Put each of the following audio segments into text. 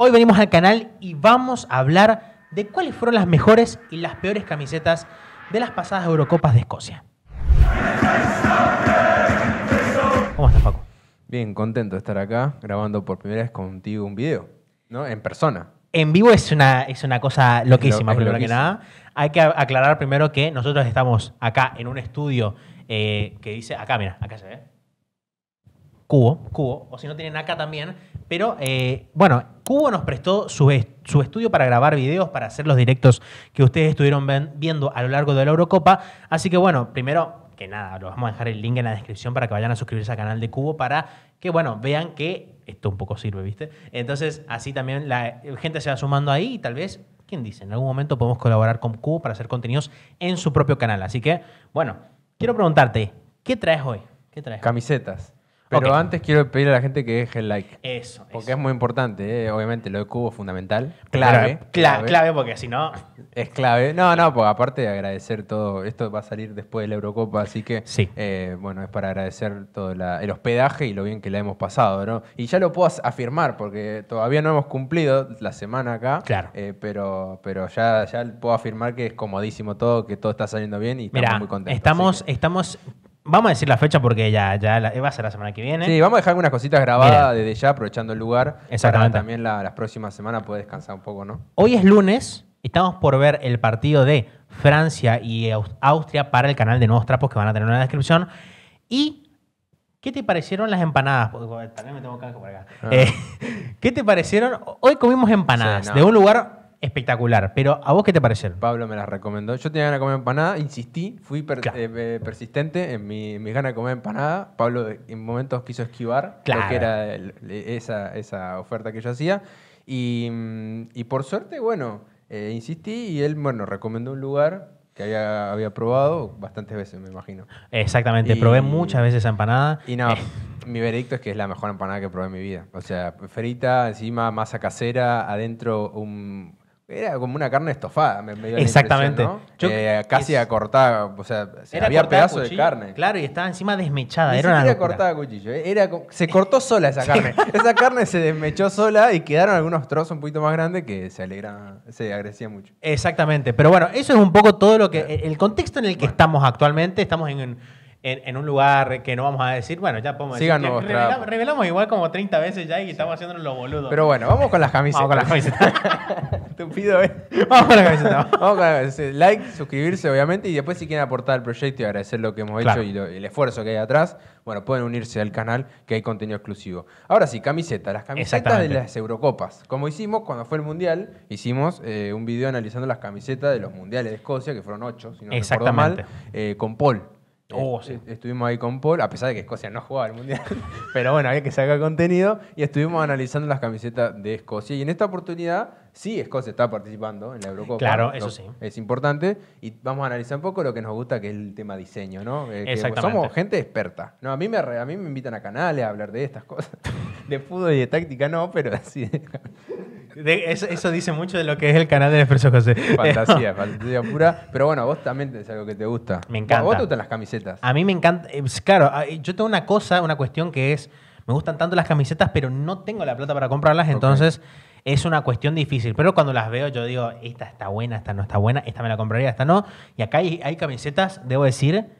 Hoy venimos al canal y vamos a hablar de cuáles fueron las mejores y las peores camisetas de las pasadas Eurocopas de Escocia. ¿Cómo estás, Paco? Bien, contento de estar acá grabando por primera vez contigo un video, ¿no? En persona. En vivo es una, es una cosa loquísima, primero que nada. Hay que aclarar primero que nosotros estamos acá en un estudio eh, que dice, acá mira, acá se ve. Cubo, cubo, o si no tienen acá también, pero eh, bueno, Cubo nos prestó su, su, estudio para grabar videos, para hacer los directos que ustedes estuvieron viendo a lo largo de la Eurocopa. Así que bueno, primero que nada, lo vamos a dejar el link en la descripción para que vayan a suscribirse al canal de Cubo para que, bueno, vean que esto un poco sirve, ¿viste? Entonces, así también la gente se va sumando ahí y tal vez, ¿quién dice? En algún momento podemos colaborar con Cubo para hacer contenidos en su propio canal. Así que, bueno, quiero preguntarte, ¿qué traes hoy? ¿Qué traes? Camisetas. Pero antes quiero pedir a la gente que deje el like. Eso. Porque es muy importante, ¿eh? obviamente lo de Cubo es fundamental. Clave. Clave, porque si no. Es clave. No, no, porque aparte de agradecer todo, esto va a salir después de la Eurocopa, así que sí. Eh, bueno, es para agradecer todo el hospedaje y lo bien que la hemos pasado, ¿no? Y ya lo puedo afirmar, porque todavía no hemos cumplido la semana acá. Claro. Eh, pero, pero ya, ya puedo afirmar que es comodísimo todo, que todo está saliendo bien y estamos muy contentos. Estamos, estamos Vamos a decir la fecha porque ya, ya va a ser la semana que viene. Sí, vamos a dejar algunas cositas grabadas desde ya, aprovechando el lugar. Exactamente. Para también las próximas semanas puede descansar un poco, ¿no? Hoy es lunes, estamos por ver el partido de Francia y Austria para el canal de Nuevos Trapos que van a tener en la descripción. Y ¿Qué te parecieron las empanadas? Porque, también me tengo que por acá. Ah. Eh, ¿Qué te parecieron? Hoy comimos empanadas de un lugar espectacular. Pero, ¿a vos qué te pareció? Pablo me las recomendó. Yo tenía ganas de comer empanada, insistí, fui eh, eh, persistente en mi, mis ganas de comer empanada. Pablo en momentos quiso esquivar lo que era esa, oferta que yo hacía. Y, mm, por suerte, bueno, eh, insistí y él, bueno, recomendó un lugar que había, probado bastantes veces, me imagino. Exactamente, probé muchas veces empanada. Y nada, mi veredicto es que es la mejor empanada que probé en mi vida. O sea, frita, encima masa casera, adentro un, era como una carne estofada, me, Exactamente. Eh, casi acortada, o sea, había pedazos de carne. Claro, y estaba encima desmechada. era una cuchillo. Eh, se cortó sola esa carne. esa carne se desmechó sola y quedaron algunos trozos un poquito más grandes que se alegran, se agresían mucho. Exactamente. Pero bueno, eso es un poco todo lo que. El contexto en el que estamos actualmente. Estamos en, en en, un lugar que no vamos a decir, bueno, ya podemos decir. revelamos, igual como 30 veces ya y estamos haciéndonos los boludos. Pero bueno, vamos con las camisetas. Vamos ¿eh? Vamos con las camisetas. vamos con las camisetas. Like, suscribirse, obviamente, y después si quieren aportar al proyecto y agradecer lo que hemos hecho y, el esfuerzo que hay atrás, bueno, pueden unirse al canal que hay contenido exclusivo. Ahora sí, camisetas. Las camisetas de las Eurocopas. Como hicimos cuando fue el Mundial, hicimos eh, un video analizando las camisetas de los Mundiales de Escocia, que fueron ocho, si no mal, eh, con Paul Oh, eh, estuvimos ahí con Paul, a pesar de que Escocia no jugaba el mundial, pero bueno, había que sacar contenido y estuvimos analizando las camisetas de Escocia. Y en esta oportunidad, sí, Escocia está participando en la Eurocopa. Claro, eso sí. Es importante y vamos a analizar un poco lo que nos gusta, que es el tema diseño, ¿no? Eh, somos gente experta. No, a mí me, a mí me invitan a canales a hablar de estas cosas, de fútbol y de táctica, no, pero así. eso, dice mucho de lo que es el canal del Expreso José. Fantasía, fantasía pura. Pero bueno, vos también es algo que te gusta. Me encanta. ¿Vos te gustan las camisetas? A mí me encanta. Eh, pues, claro, ah, yo tengo una cosa, una cuestión que es, me gustan tanto las camisetas, pero no tengo la plata para comprarlas, entonces... es una cuestión difícil. Pero cuando las veo, yo digo, esta está buena, esta no está buena, esta me la compraría, esta no. Y acá hay camisetas, debo decir,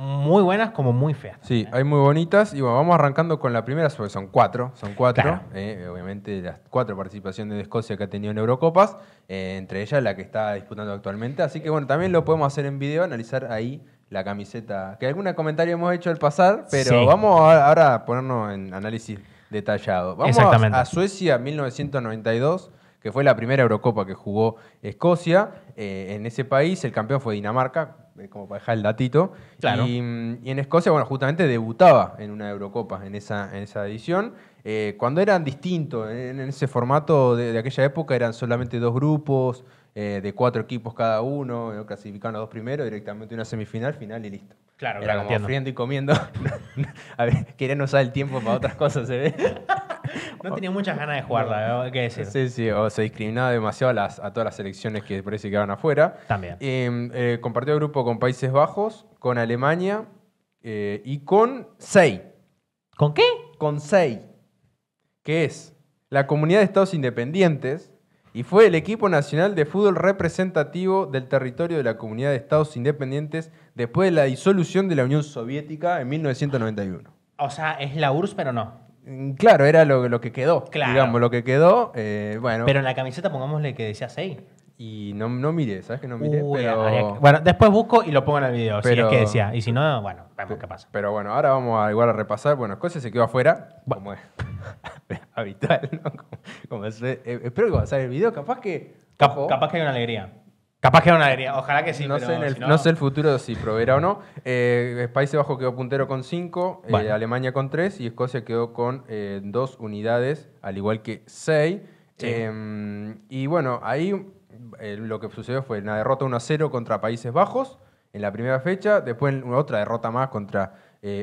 muy buenas como muy feas. Sí, hay muy bonitas. Y bueno, vamos arrancando con la primera, porque son cuatro. Son cuatro. Eh, obviamente, las cuatro participaciones de Escocia que ha tenido en Eurocopas, eh, entre ellas la que está disputando actualmente. Así que bueno, también lo podemos hacer en video, analizar ahí la camiseta. Que algún comentario hemos hecho al pasar, pero vamos ahora a ponernos en análisis detallado. Vamos A, Suecia 1992 que fue la primera Eurocopa que jugó Escocia. Eh, en ese país el campeón fue Dinamarca, eh, como para dejar el datito. Mm, y, en Escocia, bueno, justamente debutaba en una Eurocopa en esa, en esa edición. Eh, cuando eran distintos, en, ese formato de, aquella época eran solamente dos grupos, eh, de cuatro equipos cada uno, clasificaron a dos primeros, directamente una semifinal, final y listo. Claro, Era como friendo y comiendo. a ver, querían usar el tiempo para otras cosas, se ve. no tenía muchas ganas de jugarla, ¿qué decir? Sí, sí, se discriminaba demasiado a, todas las selecciones que parece que van afuera. También. Em, eh, compartió el grupo con Países Bajos, con Alemania eh, y con SEI. ¿Con qué? Con SEI, que es la Comunidad de Estados Independientes y fue el equipo nacional de fútbol representativo del territorio de la Comunidad de Estados Independientes después de la disolución de la Unión Soviética en 1991. O sea, es la URSS, pero no. Mm, claro, era lo, que quedó. Digamos, lo que quedó, eh, bueno. Pero en la camiseta pongámosle que decía 6. Y no, no miré, ¿sabes que no miré? Bueno, después busco y lo pongo en el video, si es que decía. Y si no, bueno, vemos qué pasa. Pero bueno, ahora vamos a igual a repasar. Bueno, cosas se quedó afuera, habitual, espero que a salga el video, capaz que... capaz que hay una alegría. Capaz que era una alegría, ojalá que sí. No, sé, el, no... sé el futuro si proveerá o no. Eh, Países Bajos quedó puntero con 5, eh, Alemania con 3 y Escocia quedó con 2 eh, unidades, al igual que 6. Em, y bueno, ahí lo que sucedió fue una derrota 1-0 a contra Países Bajos en la primera fecha, después otra derrota más contra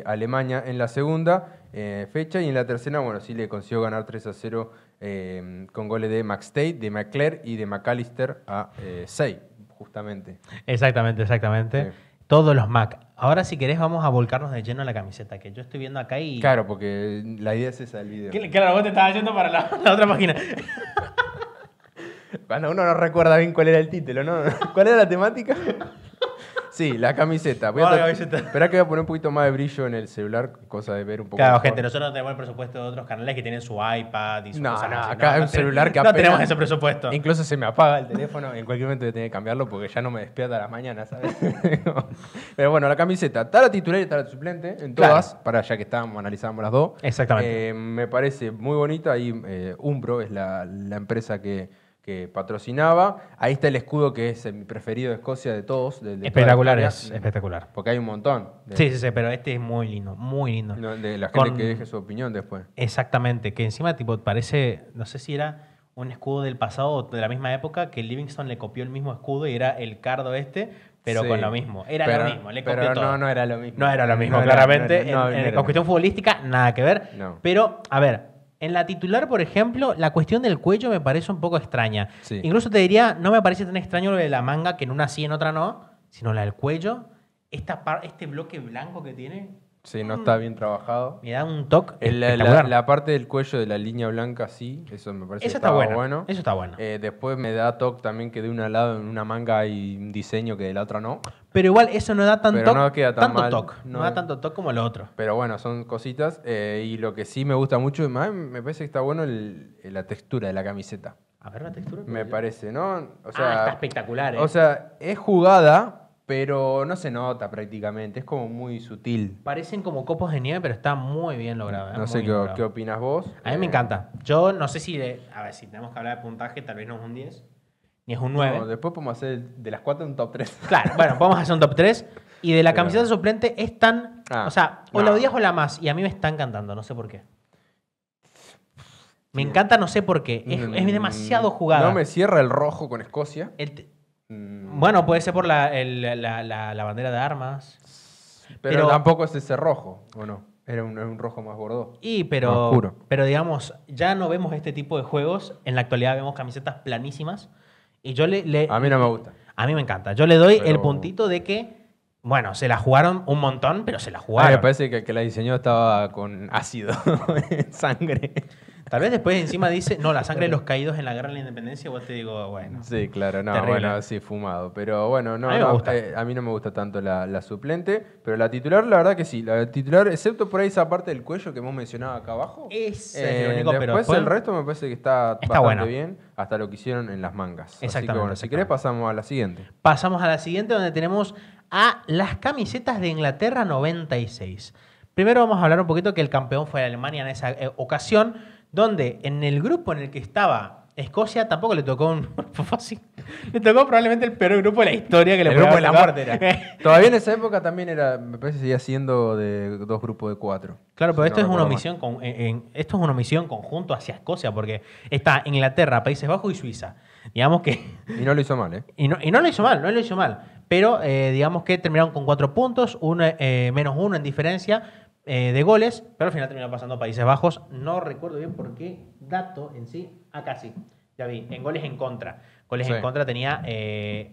Alemania en la segunda fecha y en la tercera, bueno, sí le consiguió ganar 3 a 0 em, con goles de McState, de McClare y de McAllister a 6 justamente. Exactamente, exactamente. Todos los Mac. Ahora, si querés, vamos a volcarnos de lleno a la camiseta, que yo estoy viendo acá y. Claro, porque la idea es esa, del video. Claro, vos te estabas yendo para la, la otra página. bueno, uno no recuerda bien cuál era el título, ¿no? ¿Cuál era la temática? Sí, la camiseta. Voy Espera que voy a poner un poquito más de brillo en el celular, cosa de ver un poco. Claro, gente, nosotros no tenemos el presupuesto de otros canales que tienen su iPad y su No, no, acá hay un celular que apenas, No tenemos ese presupuesto. Incluso se me apaga el teléfono, en cualquier momento voy a tener que cambiarlo porque ya no me despierta a la mañana, ¿sabes? Pero bueno, la camiseta. Está la titular y está la suplente en todas, para ya que estábamos, analizábamos las dos. Exactamente. Eh, me parece muy bonita y eh, Umbro es la empresa que que patrocinaba. Ahí está el escudo que es eh, mi preferido de Escocia de todos. espectacular, es espectacular. Porque hay un montón. Sí, sí, sí, pero este es muy lindo, muy lindo. De la gente que deje su opinión después. Exactamente, que encima tipo parece, no sé si era un escudo del pasado o de la misma época que Livingston le copió el mismo escudo y era el cardo este, pero con lo mismo. Era lo mismo, le pero No, no era lo mismo. No era lo mismo, claramente. en cuestión futbolística, nada que ver. Pero, a ver, en la titular, por ejemplo, la cuestión del cuello me parece un poco extraña. Incluso te diría, no me parece tan extraño lo de la manga, que en una sí, en otra no, sino la del cuello. Esta este bloque blanco que tiene, Sí, no mm. está bien trabajado. Me da un toque. Eh, la, la, parte del cuello de la línea blanca, sí, eso me parece está bueno. Eso está bueno. Eh, después me da toque también que de un lado en una manga hay un diseño que de la otra no. Pero igual eso no da tanto no queda tanto No, da tanto toque como lo otro. Pero bueno, son cositas. Eh, y lo que sí me gusta mucho, más me parece que está bueno la textura de la camiseta. A ver la textura. Me parece, ¿no? Ah, sea, ah, está espectacular. O sea, es jugada, pero no se nota prácticamente, es como muy sutil. Parecen como copos de nieve, pero está muy bien logrado. ¿eh? No sé qué, opinas vos. A mí me eh, encanta. Yo no sé si, de, a ver, si tenemos que hablar de puntaje, tal vez no es un 10, ni es un 9. después podemos hacer de las 4 un top 3. Claro, bueno, podemos hacer un top 3. Y de la camiseta camiseta suplente es tan... Ah, o sea, o la odias o la más. Y a mí me está encantando no sé por qué. Me encanta, no sé por qué. Es, mm, es demasiado jugada. No me cierra el rojo con Escocia. El Mm. Bueno, puede ser por la, bandera de armas. Pero, tampoco es ese rojo, ¿o no? Era un, rojo más gordo, Y pero, pero digamos, ya no vemos este tipo de juegos. En la actualidad vemos camisetas planísimas. Y yo le, le- A mí no me gusta. a mí me encanta. Yo le doy el puntito de que, bueno, se la jugaron un montón, pero se la jugaron. me parece que el que la diseñó estaba con ácido en sangre. Tal vez después encima dice, no, la sangre de los caídos en la guerra de la independencia, vos te digo, bueno. Sí, claro, no, bueno, sí, fumado. Pero bueno, no, a mí, eh, no, me gusta tanto la, suplente, pero la titular, la verdad que sí, la titular, excepto por ahí esa parte del cuello que hemos mencionado acá abajo. es el eh, único, después, el resto me parece que está, bastante bien, hasta lo que hicieron en las mangas. Exactamente. Así bueno, si querés pasamos a la siguiente. Pasamos a la siguiente donde tenemos a las camisetas de Inglaterra 96. Primero vamos a hablar un poquito que el campeón fue Alemania en esa eh, ocasión donde en el grupo en el que estaba Escocia tampoco le tocó un fácil. Le tocó probablemente el peor grupo de la historia que le El en la muerte Todavía en esa época también era, me parece que seguía siendo de dos grupos de cuatro. Claro, pero esto, es una omisión con, esto es una conjunto hacia Escocia, porque está Inglaterra, Países Bajos y Suiza. Digamos que. Y no lo hizo mal, ¿eh? Y no, lo hizo mal, no lo hizo mal. Pero eh, digamos que terminaron con cuatro puntos, eh, menos uno en diferencia, eh, de goles, pero al final terminó pasando a Países Bajos. No recuerdo bien por qué dato en sí. Ah, casi. ya vi, en goles en contra. Goles en contra tenía eh,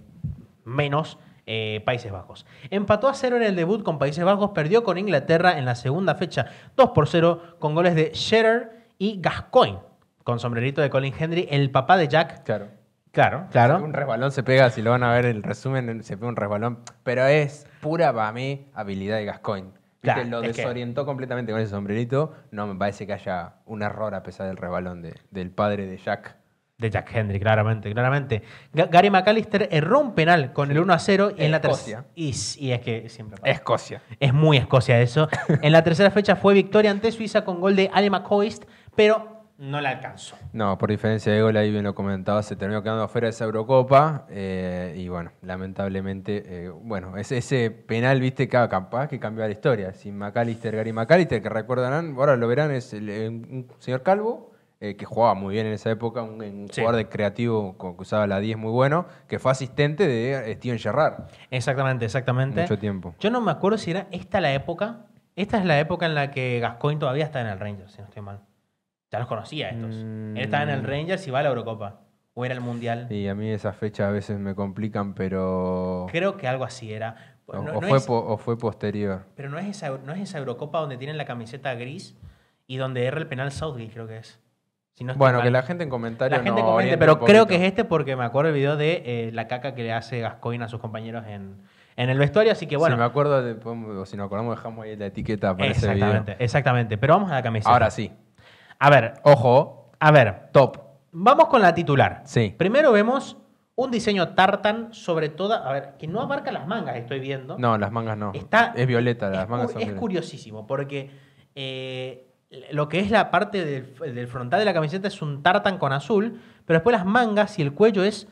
menos eh, Países Bajos. Empató a cero en el debut con Países Bajos, perdió con Inglaterra en la segunda fecha 2 por 0 con goles de Scherer y Gascoigne, con sombrerito de Colin Henry, el papá de Jack. Claro. Claro, claro. Un resbalón se pega, si lo van a ver el resumen, se pega un resbalón. Pero es pura para mí habilidad de Gascoigne que lo desorientó completamente con ese sombrerito. No me parece que haya un error a pesar del rebalón de, del padre de Jack. De Jack Henry, claramente, claramente. Gary McAllister erró un penal con el 1 a 0 y en, la tercera. Y, es que siempre Escocia. Es muy Escocia eso. en la tercera fecha fue victoria ante Suiza con gol de Ale McCoist, pero no la alcanzó. No, por diferencia de gol, ahí bien lo comentaba, se terminó quedando afuera de esa Eurocopa. Eh, y bueno, lamentablemente, eh, bueno, ese, ese penal, viste, que capaz que cambió la historia. Sin McAllister, Gary McAllister, que recordarán, ahora lo verán, es el, un señor Calvo. Eh, que jugaba muy bien en esa época, un, jugador de creativo que usaba la 10 muy bueno, que fue asistente de Steven Gerrard. Exactamente, exactamente. Mucho tiempo. Yo no me acuerdo si era esta la época. Esta es la época en la que Gascoigne todavía está en el Rangers, si no estoy mal ya los conocía estos. Mm. Él estaba en el Rangers y va a la Eurocopa. O era el Mundial. Y a mí esas fechas a veces me complican, pero. Creo que algo así era. o, fue posterior. Pero no es, esa, no es esa Eurocopa donde tienen la camiseta gris y donde era el penal Southgate, creo que es. bueno, que la gente en comentarios. La gente pero creo que es este porque me acuerdo el video de eh, la caca que le hace Gascoigne a sus compañeros en, el vestuario, así que bueno. Si me acuerdo, si nos acordamos, dejamos ahí la etiqueta para ese video. exactamente. Pero vamos a la camiseta. Ahora sí. A ver. Ojo. A ver. Top. Vamos con la titular. Sí. Primero vemos un diseño tartan sobre toda. A ver, que no abarca las mangas, estoy viendo. No, las mangas no. Está, es violeta, las mangas Es curiosísimo, porque eh, lo que es la parte del, frontal de la camiseta es un tartan con azul, pero después las mangas y el cuello es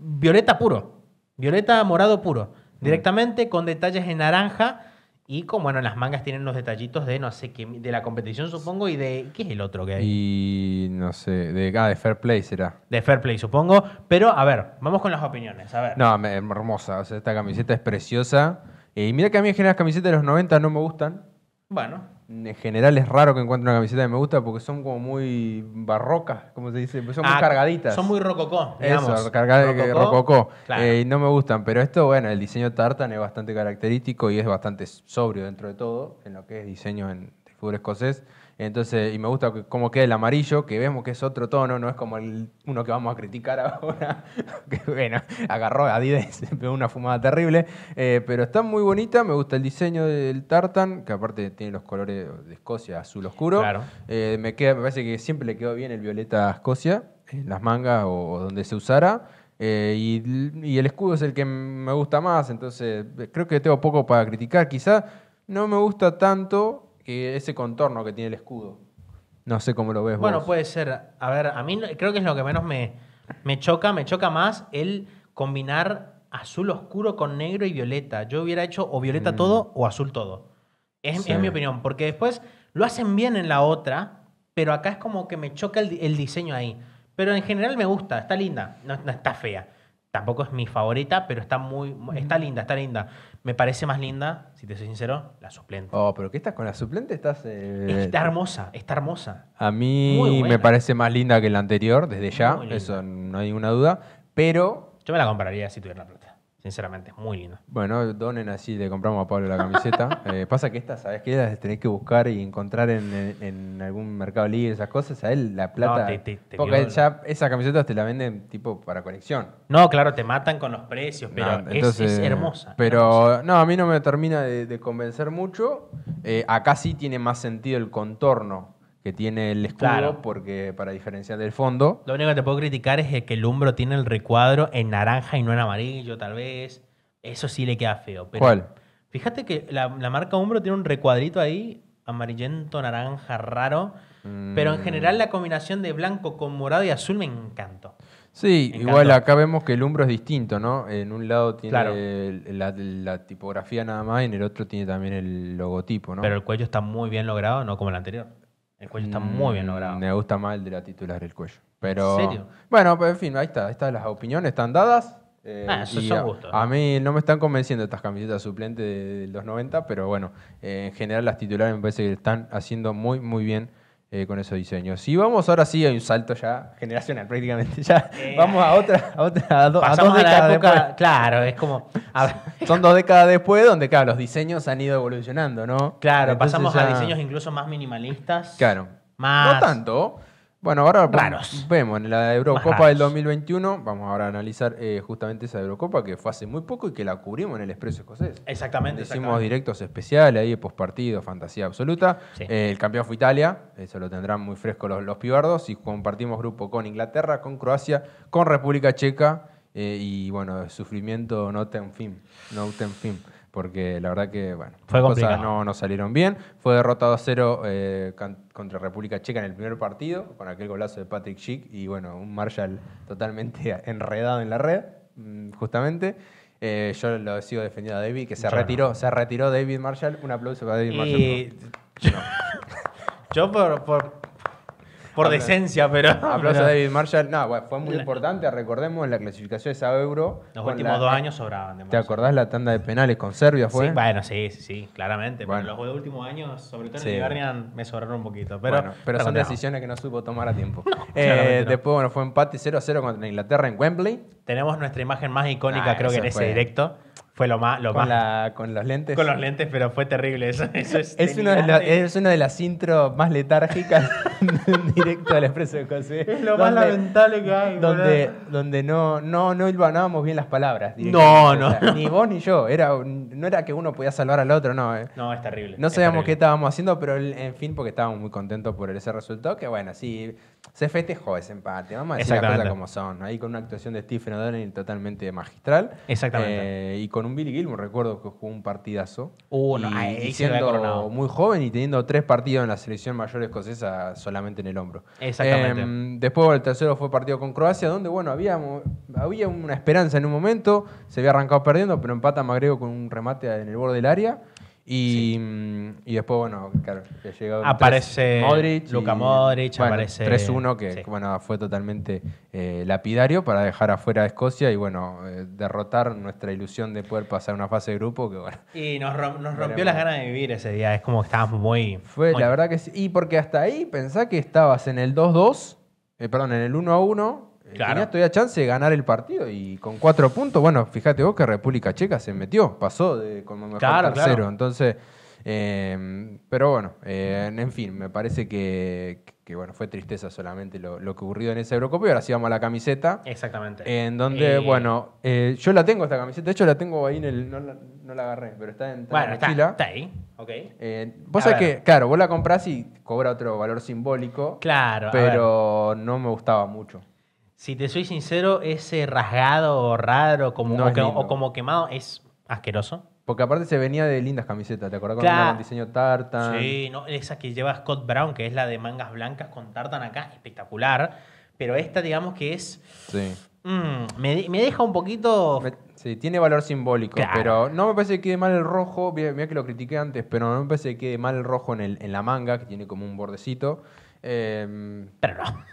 violeta puro. Violeta morado puro. Mm. Directamente con detalles en naranja y como bueno, las mangas tienen los detallitos de no sé qué, de la competición supongo y de qué es el otro que hay. Y no sé, de ah, de Fair Play será. De Fair Play supongo, pero a ver, vamos con las opiniones, a ver. No, hermosa, o sea, esta camiseta es preciosa. Eh, y mira que a mí en general las camisetas de los 90 no me gustan. Bueno en general es raro que encuentre una camiseta que me gusta porque son como muy barrocas, como se dice, son muy ah, cargaditas. Son muy rococó, digamos. Eso, rococó. Eh, y no me gustan, pero esto, bueno, el diseño tartan es bastante característico y es bastante sobrio dentro de todo, en lo que es diseño en, de escocés. Entonces, y me gusta cómo queda el amarillo, que vemos que es otro tono, no es como el uno que vamos a criticar ahora, que bueno, agarró a Adidas, pegó una fumada terrible, eh, pero está muy bonita, me gusta el diseño del tartan, que aparte tiene los colores de Escocia, azul oscuro. Claro. Eh, me, parece que siempre le quedó bien el violeta a Escocia, en las mangas o, donde se usara. Eh, y, el escudo es el que me gusta más, entonces creo que tengo poco para criticar. Quizá no me gusta tanto ese contorno que tiene el escudo. No sé cómo lo ves bueno, puede ser. A ver, a mí creo que es lo que menos me, me choca. Me choca más el combinar azul oscuro con negro y violeta. Yo hubiera hecho o violeta mm. todo o azul todo. Es, mi opinión. Porque después lo hacen bien en la otra, pero acá es como que me choca el, diseño ahí. Pero en general me gusta, está linda, no, no, está fea. Tampoco es mi favorita, pero está muy. está linda, está linda. Me parece más linda, si te soy sincero, la suplente. Oh, pero ¿qué estás con la suplente? Estás. Eh, está hermosa, está hermosa. A mí me parece más linda que la anterior, desde ya, eso no hay ninguna duda. Pero. Yo me la compraría si tuviera la plata. Sinceramente, es muy lindo. Bueno, donen así, le compramos a Pablo la camiseta. Eh, pasa que estas, ¿sabes qué? Las tenés que buscar y encontrar en, algún mercado libre, esas cosas. A él la plata. te, porque ya esas camisetas te la venden tipo para colección. No, claro, te matan con los precios, pero es, hermosa. Pero no, a mí no me termina de, convencer mucho. Eh, acá sí tiene más sentido el contorno que tiene el escudo porque para diferenciar del fondo. Lo único que te puedo criticar es que el Umbro tiene el recuadro en naranja y no en amarillo, tal vez. Eso sí le queda feo. Pero ¿Cuál? Fíjate que la, marca Umbro tiene un recuadrito ahí, amarillento, naranja, raro. Mm. Pero en general la combinación de blanco con morado y azul me encantó. Sí, igual acá vemos que el Umbro es distinto, ¿no? En un lado tiene la, la, tipografía nada más y en el otro tiene también el logotipo, ¿no? Pero el cuello está muy bien logrado, no como el anterior. El cuello está muy bien logrado. Mm, me gusta más de la titular del cuello. Pero, ¿En serio? Bueno, pues en fin, ahí está. están las opiniones, están dadas. Eh, ah, a, mí no me están convenciendo estas camisetas suplentes del 290, los pero bueno, eh, en general las titulares me parece que están haciendo muy, muy bien eh, con esos diseños. Si vamos ahora sí a un salto ya generacional prácticamente. Ya eh. vamos a otra, a, otra, a, dos décadas Claro, es como... son dos décadas después donde, claro, los diseños han ido evolucionando, ¿no? Claro, pasamos a diseños incluso más minimalistas. Claro. Más... No tanto. Bueno, ahora vemos en la Eurocopa del 2021, vamos ahora a analizar eh, justamente esa Eurocopa que fue hace muy poco y que la cubrimos en el Expreso Escocés. Exactamente. Hicimos directos especiales ahí, de postpartido, fantasía absoluta. Eh, el campeón fue Italia, eso lo tendrán muy fresco los, pibardos, y compartimos grupo con Inglaterra, con Croacia, con República Checa, eh, y bueno, sufrimiento no ten fin, no ten fin porque la verdad que, bueno, las cosas no, salieron bien. Fue derrotado a cero eh, contra República Checa en el primer partido, con aquel golazo de Patrick Schick y, bueno, un Marshall totalmente enredado en la red, mm, justamente. Eh, yo lo sigo defendiendo a David, que se retiró, se retiró David Marshall. Un aplauso para David Marshall. yo por por decencia, pero. Aplauso a David Marshall. No, fue muy importante, recordemos, la clasificación de esa euro. Los últimos dos años sobraban. De ¿Te acordás la tanda de penales con Serbia? Fue? Sí, bueno, sí, sí, claramente. Pero los dos últimos años, sobre todo en el me sobraron un poquito. Pero, pero son decisiones que no supo tomar a tiempo. Eh, después, bueno, fue empate 0 0 contra Inglaterra en Wembley. Tenemos nuestra imagen más icónica, ah, creo que en ese directo. Fue lo más. con, los lentes. Con los lentes, pero fue terrible. Eso, es, una de las intros más letárgicas directo al Expreso de José. Es lo más lamentable que hay. Donde, no, no, no bien las palabras. No, no, Ni vos ni yo. Era, no era que uno podía salvar al otro, no. Eh. No, es terrible. No sabíamos qué estábamos haciendo, pero en fin, porque estábamos muy contentos por ese resultado. Que bueno, sí se festejó ese empate, vamos a decir como son. Ahí con una actuación de Stephen O'Donnell totalmente magistral. Exactamente. Eh, y con un Billy Gilmore, recuerdo que jugó un partidazo. Uno, uh, siendo muy joven y teniendo tres partidos en la selección mayor escocesa solamente en el hombro. Exactamente. Em, después el tercero fue partido con Croacia, donde bueno, había, había una esperanza en un momento, se había arrancado perdiendo, pero empata Magrego con un remate en el borde del área. Y mm, y después, bueno, claro, que aparece Modric Luca Modric, aparece 3-1 que bueno, fue totalmente eh, lapidario para dejar afuera a Escocia y bueno, eh, derrotar nuestra ilusión de poder pasar una fase de grupo Y nos, rompió las ganas de vivir ese día, es como que estábamos muy Fue la verdad que y porque hasta ahí pensá que estabas en el 2-2, eh, perdón, en el 1-1 tenías todavía chance de ganar el partido y con cuatro puntos, bueno, fíjate vos que República Checa se metió, pasó de, como mejor claro, tercero. Entonces, Em, pero bueno, eh, en fin, me parece que, bueno, fue tristeza solamente lo, que ocurrió en ese Eurocopio. ahora sí vamos a la camiseta. Exactamente. En donde, eh, bueno, eh, yo la tengo esta camiseta. De hecho, la tengo ahí en el. No la, agarré, pero está en. Está bueno, está, ahí. Ok. vos que, claro, vos la comprás y cobra otro valor simbólico. Claro. Pero no me gustaba mucho. Si te soy sincero, ese rasgado raro como, o, raro o como quemado es asqueroso. Porque aparte se venía de lindas camisetas, ¿te acordás? cuando Con el diseño tartan. Sí, no, esa que lleva Scott Brown, que es la de mangas blancas con tartan acá, espectacular. Pero esta, digamos que es. Sí. Mm, me, deja un poquito. sí, tiene valor simbólico, pero no me parece que quede mal el rojo. Mira que lo critiqué antes, pero no me parece que quede mal el rojo en, el, en la manga, que tiene como un bordecito. Em, pero no.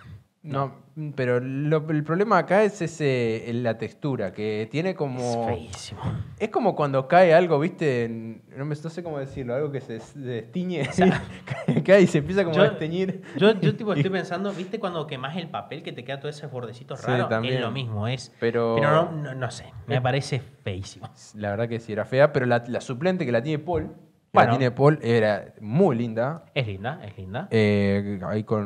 No, pero el problema acá es ese, la textura, que tiene como... Es feísimo. Es como cuando cae algo, viste, no, me, sé cómo decirlo, algo que se destiñe, cae y se empieza como a teñir Yo, tipo, estoy pensando, viste cuando quemás el papel que te queda todos esos bordecitos también. es lo mismo, es... Pero, no, no, sé, me parece feísimo. La verdad que sí, era fea, pero la suplente que la tiene Paul Paul, era muy linda. Es linda, es linda. Eh,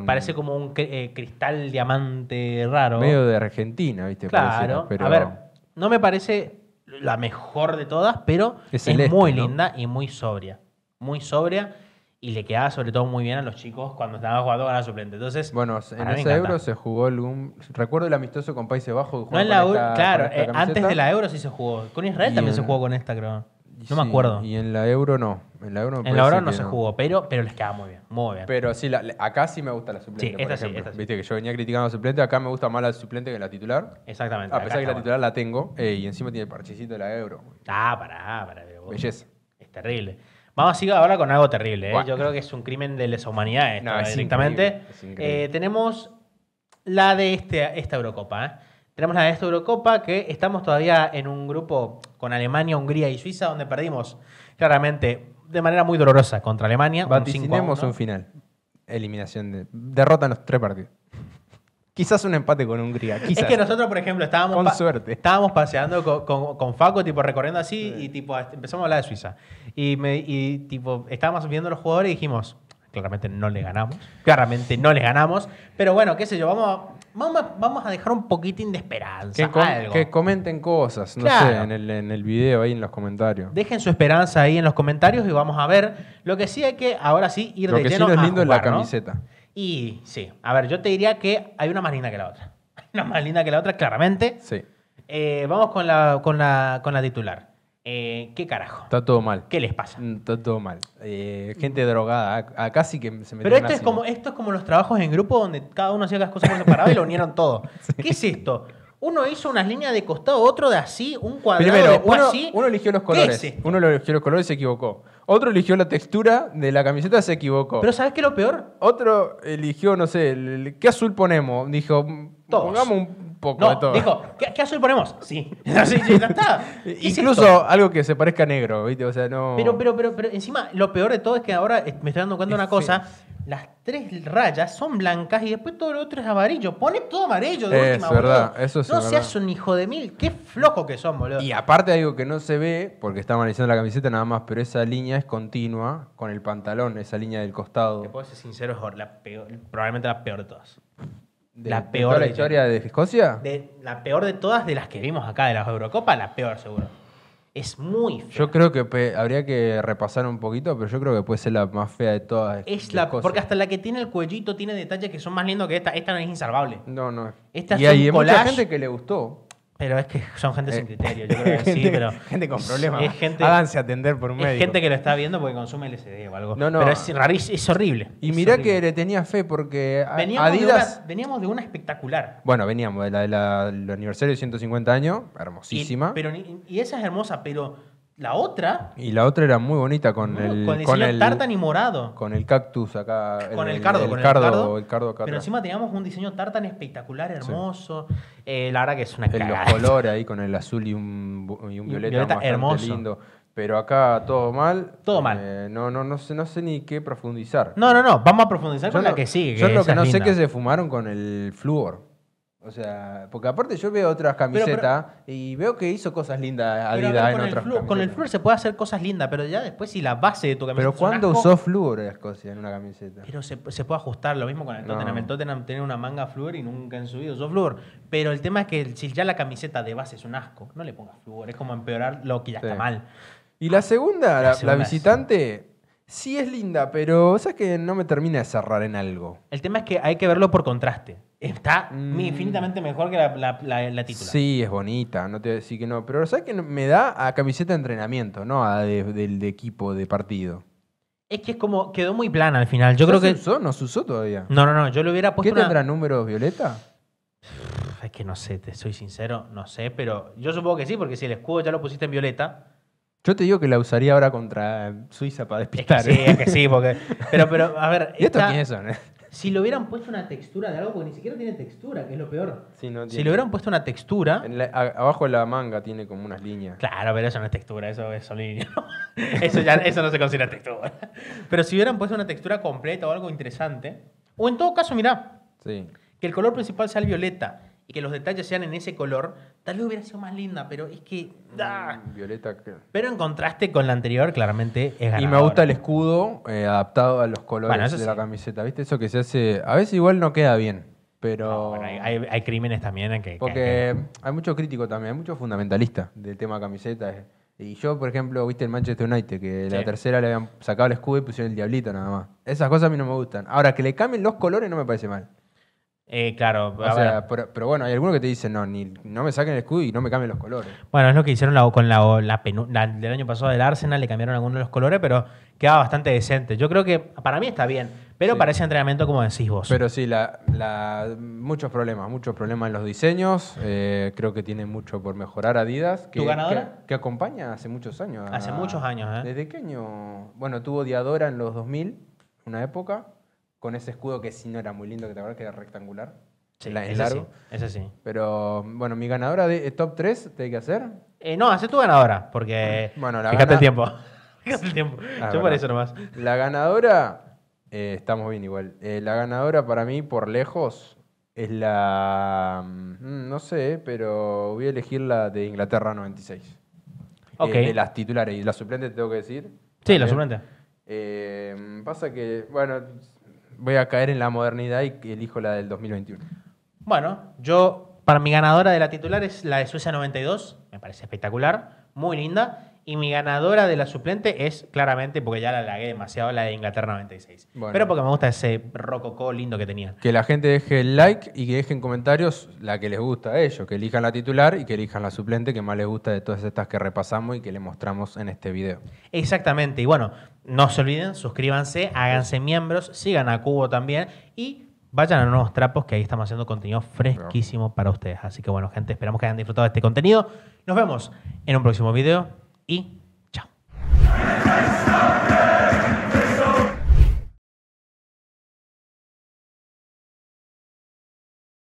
parece como un eh, cristal diamante raro. Medio de Argentina, ¿viste? Claro. pero... A ver, no me parece la mejor de todas, pero es, muy linda y muy sobria. Muy sobria y le quedaba sobre todo muy bien a los chicos cuando estaban jugando con la suplente. Entonces, bueno, en esa euro se jugó algún. Recuerdo el amistoso con Países Bajos. no Claro, antes de la euro sí se jugó. Con Israel también se jugó con esta, creo. No me acuerdo. Y en la Euro no. En la Euro, no, se jugó, pero, pero les quedaba muy bien. Muy bien. Pero sí, acá sí me gusta la suplente. Sí, esta por ejemplo. Sí, Viste que yo venía criticando a la suplente, acá me gusta más la suplente que la titular. Exactamente. A pesar que la titular la tengo, eh, y encima tiene el parchecito de la Euro. Ah, pará, pará. Belleza. Es terrible. Vamos a seguir ahora con algo terrible. Eh. Yo creo que es un crimen de lesa humanidad esto, eh, directamente. tenemos la de este, esta Eurocopa. ¿eh? Tenemos la de Eurocopa, que estamos todavía en un grupo con Alemania, Hungría y Suiza, donde perdimos claramente de manera muy dolorosa contra Alemania. Tenemos un, final. Eliminación de. Derrota en los tres partidos. Quizás un empate con Hungría. Es que nosotros, por ejemplo, estábamos, suerte. estábamos paseando con, con, Faco, tipo recorriendo así, y tipo empezamos a hablar de Suiza. Y, me, tipo, estábamos viendo a los jugadores y dijimos, claramente no le ganamos. Claramente no les ganamos. Pero bueno, qué sé yo, vamos a Vamos, a dejar un poquitín de esperanza. Que, comenten cosas, no sé, en el, en video, ahí en los comentarios. Dejen su esperanza ahí en los comentarios y vamos a ver. Lo que sí hay que, ahora sí, ir de Lo que sí es lindo es la camiseta. Y sí, a ver, yo te diría que hay una más linda que la otra. Una más linda que la otra, claramente. Sí. Eh, vamos con la, con, la, con la titular. Eh, ¿Qué carajo? Está todo mal. ¿Qué les pasa? Mm, está todo mal. Eh, gente drogada. Acá sí que se meten Pero esto es, como, esto es como los trabajos en grupo donde cada uno hacía las cosas por separado y lo unieron todo. ¿Qué es esto? Uno hizo unas líneas de costado, otro de así, un cuadrado, Primero, uno, Uno eligió los colores. uno eligió los colores y se equivocó. Otro eligió la textura de la camiseta, y se equivocó. Pero ¿sabes qué es lo peor? Otro eligió, no sé, ¿qué azul ponemos? Dijo, mm, pongamos un poco de todo. Dijo, ¿qué, azul ponemos? Sí. Incluso algo que se parezca a negro, ¿viste? O sea, no. Pero, pero, pero, pero encima, lo peor de todo es que ahora me estoy dando cuenta una cosa, las tres rayas son blancas y después todo lo otro es amarillo. Pone todo amarillo de es verdad, Eso es no seas un hijo de mil, qué flojo que son, boludo. Y aparte hay algo que no se ve, porque está amaneciendo la camiseta nada más, pero esa línea es continua con el pantalón, esa línea del costado. Te puedo ser sincero, es la peor, probablemente la peor de todas. la peor la historia de, Fiscocia? Escocia? la peor de todas de las que vimos acá de la Eurocopa, la peor seguro. Es muy fea. Yo creo que habría que repasar un poquito, pero yo creo que puede ser la más fea de todas. Es la, Porque hasta la que tiene el cuellito tiene detalles que son más lindos que esta. Esta no es insalvable. No, no. Esta es hay un mucha gente que le gustó. Pero es que son gente sin eh, criterio, yo creo que gente, sí, Gente con problemas. gente, Háganse atender por un gente que lo está viendo porque consume LCD o algo. Pero es rarísimo, es horrible. Y mira mirá que le tenía fe porque veníamos Adidas. De una, veníamos de una espectacular. Bueno, veníamos de la, del aniversario de 150 años, hermosísima. pero, y esa es hermosa, pero la otra. Y la otra era muy bonita con el. Con el, tartan y morado. Con el cactus acá. Con el, cardo. con el cardo Pero encima teníamos un diseño tartan espectacular, hermoso. Eh, la verdad que es una cagada. Los colores ahí con el azul y un, y violeta, hermoso. Pero acá todo mal. Todo mal. Eh, no, no, no, sé, no sé ni qué profundizar. No, no, no. Vamos a profundizar con la que sigue. yo lo que no sé que se fumaron con el flúor. O sea, porque aparte yo veo otras camisetas y veo que hizo cosas lindas Adidas en con otras el Con el flúor se puede hacer cosas lindas, pero ya después si la base de tu camiseta. Pero ¿cuándo usó flúor en Escocia en una camiseta? Pero se, puede ajustar, lo mismo con el Tottenham. El Tottenham tiene una manga flúor y nunca han subido, usó flúor. Pero el tema es que si ya la camiseta de base es un asco, no le pongas flúor, es como empeorar lo que ya está mal. Y la segunda, la, visitante. Sí es linda, pero sabes que no me termina de cerrar en algo. El tema es que hay que verlo por contraste. Está mm. infinitamente mejor que la, la, la, Sí, es bonita, no te voy a decir que no. Pero ¿sabes que me da a camiseta de entrenamiento, no a del equipo, de partido? Es que es como, quedó muy plana al final. Yo creo que. usó? ¿No se usó todavía? No, no, no. Yo lo hubiera puesto. ¿Qué tendrá números violeta? Es que no sé, te soy sincero, no sé, pero yo supongo que sí, porque si el escudo ya lo pusiste en violeta. Yo te digo que la usaría ahora contra Suiza para despistar. sí, ¿eh? es que sí, porque. Pero, pero, a ver. ¿Y estos quiénes son? Eh? Si le hubieran puesto una textura de algo, porque ni siquiera tiene textura, que es lo peor. Si lo hubieran puesto una textura. abajo de la manga tiene como unas líneas. Claro, pero eso no es textura, eso es sonido. eso, eso no se considera textura. Pero si hubieran puesto una textura completa o algo interesante. O en todo caso, mirá. Sí. Que el color principal sea el violeta que los detalles sean en ese color, tal vez hubiera sido más linda, pero es que... Mm, violeta. Pero en contraste con la anterior, claramente es ganador. Y me gusta el escudo eh, adaptado a los colores de la camiseta, ¿viste? Eso que se hace... A veces igual no queda bien, pero... bueno, hay, crímenes también en que... Porque hay mucho crítico también, hay mucho fundamentalista del tema camiseta. Eh. Y yo, por ejemplo, viste el Manchester United, que la tercera le habían sacado el escudo y pusieron el diablito nada más. Esas cosas a mí no me gustan. Ahora, que le cambien los colores no me parece mal. Eh, claro, pero, bueno, hay algunos que te dicen, no, ni, no me saquen el escudo y no me cambien los colores. Bueno, es lo que hicieron la, con la, la, del año pasado del Arsenal, le cambiaron algunos de los colores, pero quedaba bastante decente. Yo creo que para mí está bien, pero parece para entrenamiento, como decís vos. Pero sí, la muchos problemas, muchos problemas en los diseños. Eh, creo que tiene mucho por mejorar Adidas. ¿Tu ganadora? Que, acompaña hace muchos años. hace muchos años, ¿eh? ¿Desde pequeño Bueno, tuvo Diadora en los 2000, una época con ese escudo que sí no era muy lindo, que te acuerdas que era rectangular. Sí, ese largo. Sí, Pero bueno, mi ganadora de eh, top 3, ¿te hay que hacer? Eh, no, hace tu ganadora, porque. Bueno, la Fíjate el tiempo. Fíjate el tiempo. Ah, Yo por eso nomás. La ganadora. Eh, estamos bien igual. la ganadora para mí, por lejos, es la. Mm, mm, no sé, pero voy a elegir la de Inglaterra 96. Ok. de las titulares. Y la suplente, tengo que decir. Sí, la suplente. pasa que, bueno, voy a caer en la modernidad y elijo la del 2021. Bueno, yo, para mi ganadora de la titular es la de Suecia 92, me parece espectacular, muy linda. Y mi ganadora de la suplente es claramente, porque ya la lagué demasiado, la de Inglaterra 96. Pero porque me gusta ese rococó lindo que tenía. Que la gente deje el like y que dejen comentarios la que les gusta a ellos. Que elijan la titular y que elijan la suplente que más les gusta de todas estas que repasamos y que les mostramos en este video. Exactamente. Y bueno, no se olviden, suscríbanse, háganse miembros, sigan a Cubo también y vayan a nuevos trapos que ahí estamos haciendo contenido fresquísimo para ustedes. Así que bueno, gente, esperamos que hayan disfrutado de este contenido. Nos vemos en un próximo video y